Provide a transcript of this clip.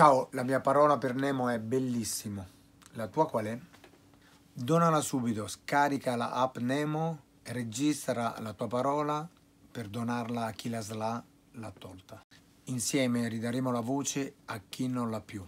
Ciao, la mia parola per Nemo è bellissimo. La tua qual è? Donala subito, scarica la app Nemo, registra la tua parola per donarla a chi la slà l'ha tolta. Insieme ridaremo la voce a chi non l'ha più.